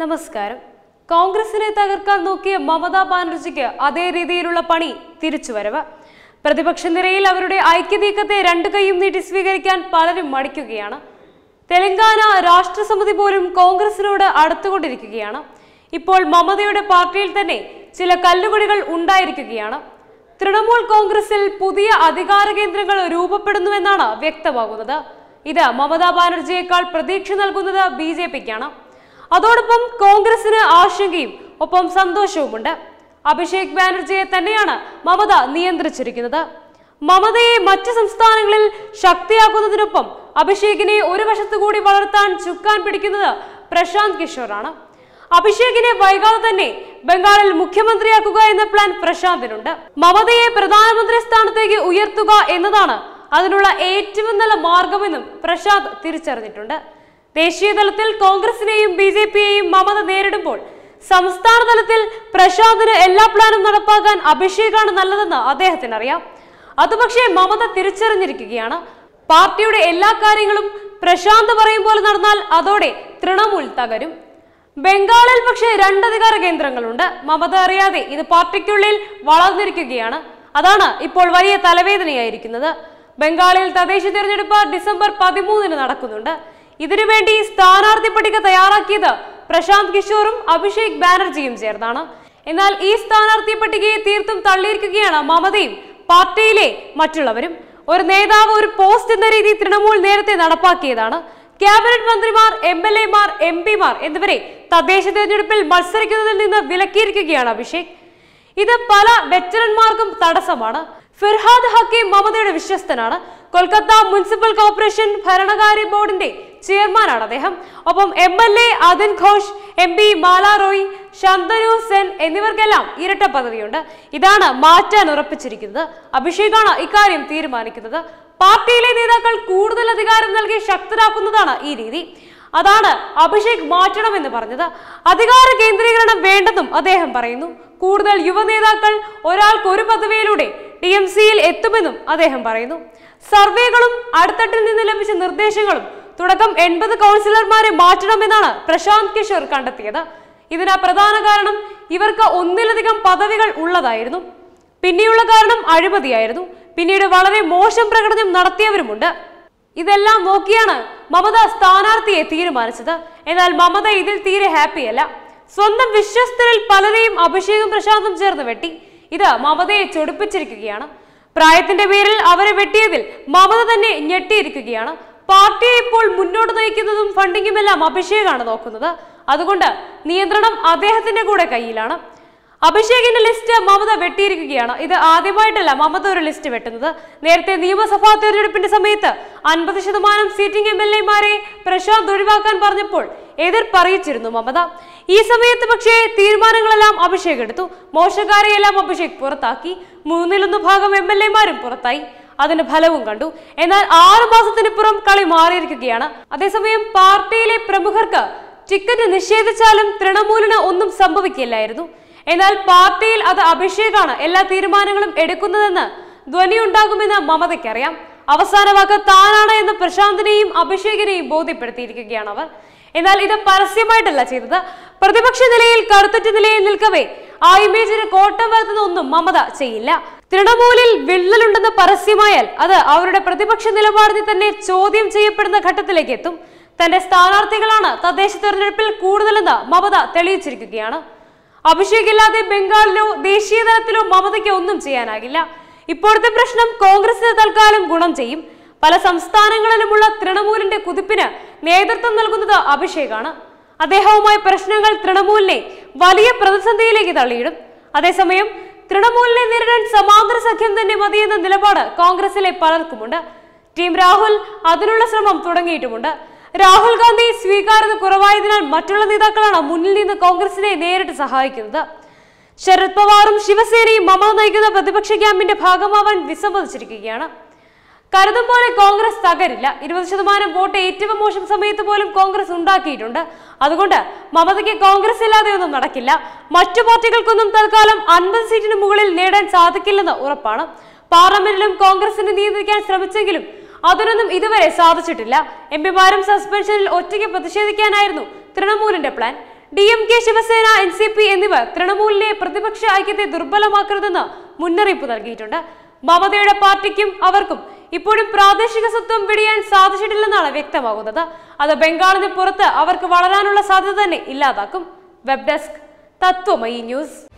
നമസ്കാരം കോൺഗ്രസിനെ തകർക്കാൻ നോക്കിയ മമതാ ബാനർജിക്ക് അതേ രീതിയിലുള്ള പണി തിരിച്ചുവരവ് പ്രതിപക്ഷ നിരയിൽ അവരുടെ ഐക്യനീക്കത്തെ രണ്ടു കൈയും നീട്ടി സ്വീകരിക്കാൻ പലരും മടിക്കുകയാണ് തെലങ്കാന രാഷ്ട്രസമിതി പോലും കോൺഗ്രസിനോട് അടുത്തുകൊണ്ടിരിക്കുകയാണ് ഇപ്പോൾ മമതയുടെ പാർട്ടിയിൽ തന്നെ ചില കല്ലുകൊടികൾ ഉണ്ടായിരിക്കുകയാണ് തൃണമൂൽ കോൺഗ്രസിൽ പുതിയ അധികാര കേന്ദ്രങ്ങൾ രൂപപ്പെടുന്നുവെന്നാണ് വ്യക്തമാകുന്നത് ഇത് മമതാ ബാനർജിയേക്കാൾ പ്രതീക്ഷ നൽകുന്നത് ബി ജെ പിക്കാണ് അതോടൊപ്പം കോൺഗ്രസിന് ആശങ്കയും ഒപ്പം സന്തോഷവുമുണ്ട് അഭിഷേക് ബാനർജിയെ തന്നെയാണ് മമത നിയന്ത്രിച്ചിരിക്കുന്നത് മമതയെ മറ്റ് സംസ്ഥാനങ്ങളിൽ ശക്തിയാക്കുന്നതിനൊപ്പം അഭിഷേകിനെ ഒരു വശത്തു കൂടി വളർത്താൻ ചുക്കാൻ പിടിക്കുന്നത് പ്രശാന്ത് കിഷോറാണ് അഭിഷേകിനെ വൈകാതെ തന്നെ ബംഗാളിൽ മുഖ്യമന്ത്രിയാക്കുക എന്ന പ്ലാൻ പ്രശാന്തിനുണ്ട് മമതയെ പ്രധാനമന്ത്രി സ്ഥാനത്തേക്ക് ഉയർത്തുക എന്നതാണ് അതിനുള്ള ഏറ്റവും നല്ല മാർഗമെന്നും പ്രശാന്ത് തിരിച്ചറിഞ്ഞിട്ടുണ്ട് ദേശീയതലത്തിൽ കോൺഗ്രസിനെയും ബി ജെ പിയെയും മമത നേരിടുമ്പോൾ സംസ്ഥാന തലത്തിൽ പ്രശാന്തിന് എല്ലാ പ്ലാനും നടപ്പാക്കാൻ അഭിഷേകാണ് നല്ലതെന്ന് അദ്ദേഹത്തിന് അറിയാം അതുപക്ഷേ മമത തിരിച്ചറിഞ്ഞിരിക്കുകയാണ് പാർട്ടിയുടെ എല്ലാ കാര്യങ്ങളും പ്രശാന്ത് പറയും പോലെ നടന്നാൽ അതോടെ തൃണമൂൽ തകരും ബംഗാളിൽ പക്ഷേ രണ്ടധികാര കേന്ദ്രങ്ങളുണ്ട് മമത അറിയാതെ ഇത് പാർട്ടിക്കുള്ളിൽ വളർന്നിരിക്കുകയാണ് അതാണ് ഇപ്പോൾ വലിയ തലവേദനയായിരിക്കുന്നത് ബംഗാളിൽ തദ്ദേശ തിരഞ്ഞെടുപ്പ് ഡിസംബർ പതിമൂന്നിന് നടക്കുന്നുണ്ട് ഇതിനുവേണ്ടി സ്ഥാനാർത്ഥി പട്ടിക തയ്യാറാക്കിയത് പ്രശാന്ത് കിഷോറും അഭിഷേക് ബാനർജിയും ചേർന്നാണ് എന്നാൽ ഈ സ്ഥാനാർത്ഥി പട്ടികയെ തീർത്തും തള്ളിയിരിക്കുകയാണ് മമതയും പാർട്ടിയിലെ മറ്റുള്ളവരും ഒരു നേതാവ് ഒരു പോസ്റ്റ് എന്ന രീതി തൃണമൂൽ നേരത്തെ നടപ്പാക്കിയതാണ് ക്യാബിനറ്റ് മന്ത്രിമാർ എം എൽ എമാർ എം പിമാർ എന്നിവരെ തദ്ദേശ തെരഞ്ഞെടുപ്പിൽ മത്സരിക്കുന്നതിൽ നിന്ന് വിലക്കിയിരിക്കുകയാണ് അഭിഷേക് ഇത് പല വെറ്ററന്മാർക്കും തടസ്സമാണ് ഫിർഹാദ് ഹക്കീം മമതയുടെ വിശ്വസ്തനാണ് കൊൽക്കത്ത മുനിസിപ്പൽ കോർപ്പറേഷൻ ഭരണകാര്യ ബോർഡിന്റെ ചെയർമാനാണ് അദ്ദേഹം ഒപ്പം M L A Atin Ghosh M P Mala Shantanu Sen എന്നിവർക്കെല്ലാം ഇരട്ട പദവിയുണ്ട് ഇതാണ് മാറ്റാൻ ഉറപ്പിച്ചിരിക്കുന്നത് അഭിഷേകാണ് ഇക്കാര്യം തീരുമാനിക്കുന്നത് പാർട്ടിയിലെ നേതാക്കൾ കൂടുതൽ അധികാരം നൽകി ശക്തരാക്കുന്നതാണ് ഈ രീതി അതാണ് അഭിഷേക് മാറ്റണമെന്ന് പറഞ്ഞത് അധികാര കേന്ദ്രീകരണം വേണ്ടെന്നും അദ്ദേഹം പറയുന്നു കൂടുതൽ യുവ നേതാക്കൾ ഒരാൾക്ക് ഒരു പദവിയിലൂടെ ഡി എം സിയിൽ എത്തുമെന്നും അദ്ദേഹം പറയുന്നു സർവേകളും അടുത്തട്ടിൽ നിന്ന് ലഭിച്ച നിർദ്ദേശങ്ങളും തുടക്കം എൺപത് കൗൺസിലർമാരെ മാറ്റണമെന്നാണ് പ്രശാന്ത് കിഷോർ കണ്ടെത്തിയത് ഇതിന് പ്രധാന കാരണം ഇവർക്ക് ഒന്നിലധികം പദവികൾ ഉള്ളതായിരുന്നു പിന്നെയുള്ള കാരണം അഴിമതിയായിരുന്നു പിന്നീട് വളരെ മോശം പ്രകടനം നടത്തിയവരുമുണ്ട് ഇതെല്ലാം നോക്കിയാണ് മമത സ്ഥാനാർത്ഥിയെ തീരുമാനിച്ചത് എന്നാൽ മമത ഇതിൽ തീരെ ഹാപ്പിയല്ല സ്വന്തം വിശ്വസ്തരിൽ പലരെയും അഭിഷേകും പ്രശാന്തും ചേർന്ന് വെട്ടി ഇത് മമതയെ ചൊടിപ്പിച്ചിരിക്കുകയാണ് പ്രായത്തിന്റെ പേരിൽ അവരെ വെട്ടിയതിൽ മമത തന്നെ ഞെട്ടിയിരിക്കുകയാണ് പാർട്ടിയെ ഇപ്പോൾ മുന്നോട്ട് നയിക്കുന്നതും എല്ലാം അഭിഷേകാണ് നോക്കുന്നത് അതുകൊണ്ട് നിയന്ത്രണം അദ്ദേഹത്തിന്റെ കൂടെ കയ്യിലാണ് അഭിഷേകിന്റെ ലിസ്റ്റ് മമത വെട്ടിയിരിക്കുകയാണ് ഇത് ആദ്യമായിട്ടല്ല മമത ഒരു ലിസ്റ്റ് വെട്ടുന്നത് നേരത്തെ നിയമസഭാ തെരഞ്ഞെടുപ്പിന്റെ സമയത്ത് അൻപത് ശതമാനം സീറ്റിംഗ് എം എൽ എമാരെ പ്രശാന്ത് ഒഴിവാക്കാൻ പറഞ്ഞപ്പോൾ എതിർപ്പറിയിച്ചിരുന്നു മമത ഈ സമയത്ത് പക്ഷേ തീരുമാനങ്ങളെല്ലാം അഭിഷേക് എടുത്തു മോശക്കാരെയെല്ലാം അഭിഷേക് പുറത്താക്കി മൂന്നിലൊന്ന് ഭാഗം എം എൽ എമാരും പുറത്തായി അതിന് ഫലവും കണ്ടു എന്നാൽ ആറു പുറം കളി മാറിയിരിക്കുകയാണ് അതേസമയം പാർട്ടിയിലെ പ്രമുഖർക്ക് ടിക്കറ്റ് നിഷേധിച്ചാലും തൃണമൂലിന് ഒന്നും സംഭവിക്കില്ലായിരുന്നു എന്നാൽ പാർട്ടിയിൽ അത് അഭിഷേകാണ് എല്ലാ തീരുമാനങ്ങളും എടുക്കുന്നതെന്ന് ധ്വനിയുണ്ടാകുമെന്ന് മമതയ്ക്കറിയാം അവസാന വാക്ക് താനാണ് എന്ന് പ്രശാന്തിനെയും അഭിഷേകിനെയും ബോധ്യപ്പെടുത്തിയിരിക്കുകയാണ് അവർ എന്നാൽ ഇത് പരസ്യമായിട്ടല്ല ചെയ്തത് പ്രതിപക്ഷ നിലയിൽ കറുത്തറ്റ നിലയിൽ നിൽക്കവേ ആ ഇമേജിന് കോട്ടം വരുത്തുന്നൊന്നും മമത ചെയ്യില്ല തൃണമൂലിൽ വിള്ളലുണ്ടെന്ന് പരസ്യമായാൽ അത് അവരുടെ പ്രതിപക്ഷ നിലപാടിനെ തന്നെ ചോദ്യം ചെയ്യപ്പെടുന്ന ഘട്ടത്തിലേക്ക് എത്തും തന്റെ സ്ഥാനാർത്ഥികളാണ് തദ്ദേശ തെരഞ്ഞെടുപ്പിൽ കൂടുതലെന്ന് മമത തെളിയിച്ചിരിക്കുകയാണ് ഇല്ലാതെ ബംഗാളിലോ ദേശീയ തലത്തിലോ മമതയ്ക്ക് ഒന്നും ചെയ്യാനാകില്ല ഇപ്പോഴത്തെ പ്രശ്നം കോൺഗ്രസിന് തൽക്കാലം ഗുണം ചെയ്യും പല സംസ്ഥാനങ്ങളിലുമുള്ള തൃണമൂലിന്റെ കുതിപ്പിന് നേതൃത്വം നൽകുന്നത് അഭിഷേകാണ് അദ്ദേഹവുമായി പ്രശ്നങ്ങൾ തൃണമൂലിനെ വലിയ പ്രതിസന്ധിയിലേക്ക് തള്ളിയിടും അതേസമയം തൃണമൂലിനെ നേരിടാൻ സമാന്തര സഖ്യം തന്നെ മതിയെന്ന നിലപാട് കോൺഗ്രസിലെ പലർക്കുമുണ്ട് ടീം രാഹുൽ അതിനുള്ള ശ്രമം തുടങ്ങിയിട്ടുമുണ്ട് രാഹുൽ ഗാന്ധി സ്വീകാര്യത കുറവായതിനാൽ മറ്റുള്ള നേതാക്കളാണ് മുന്നിൽ നിന്ന് കോൺഗ്രസിനെ നേരിട്ട് സഹായിക്കുന്നത് ശരത് പവാറും ശിവസേനയും മമത നയിക്കുന്ന പ്രതിപക്ഷ ക്യാമ്പിന്റെ ഭാഗമാവാൻ വിസമ്മതിച്ചിരിക്കുകയാണ് കരുതും പോലെ കോൺഗ്രസ് തകരില്ല ഇരുപത് ശതമാനം വോട്ട് ഏറ്റവും മോശം സമയത്ത് പോലും കോൺഗ്രസ് ഉണ്ടാക്കിയിട്ടുണ്ട് അതുകൊണ്ട് മമതയ്ക്ക് കോൺഗ്രസ് ഇല്ലാതെ ഒന്നും നടക്കില്ല മറ്റു പാർട്ടികൾക്കൊന്നും തൽക്കാലം അൻപത് സീറ്റിന് മുകളിൽ നേടാൻ സാധിക്കില്ലെന്ന് ഉറപ്പാണ് പാർലമെന്റിലും കോൺഗ്രസിനെ നിയന്ത്രിക്കാൻ ശ്രമിച്ചെങ്കിലും അതിനൊന്നും ഇതുവരെ സാധിച്ചിട്ടില്ല എം പിമാരും സസ്പെൻഷനിൽ ഒറ്റയ്ക്ക് പ്രതിഷേധിക്കാനായിരുന്നു തൃണമൂലിന്റെ plan D M K Shiv Sena N C P എന്നിവർ തൃണമൂലിനെ പ്രതിപക്ഷ ഐക്യത്തെ ദുർബലമാക്കരുതെന്ന് മുന്നറിയിപ്പ് നൽകിയിട്ടുണ്ട് മമതയുടെ പാർട്ടിക്കും അവർക്കും ഇപ്പോഴും പ്രാദേശിക സ്വത്വം പിടിയാൻ സാധിച്ചിട്ടില്ലെന്നാണ് വ്യക്തമാകുന്നത് അത് ബംഗാളിന് പുറത്ത് അവർക്ക് വളരാനുള്ള സാധ്യത തന്നെ ഇല്ലാതാക്കും വെബ് ഡെസ്ക് തത്വമയി ന്യൂസ്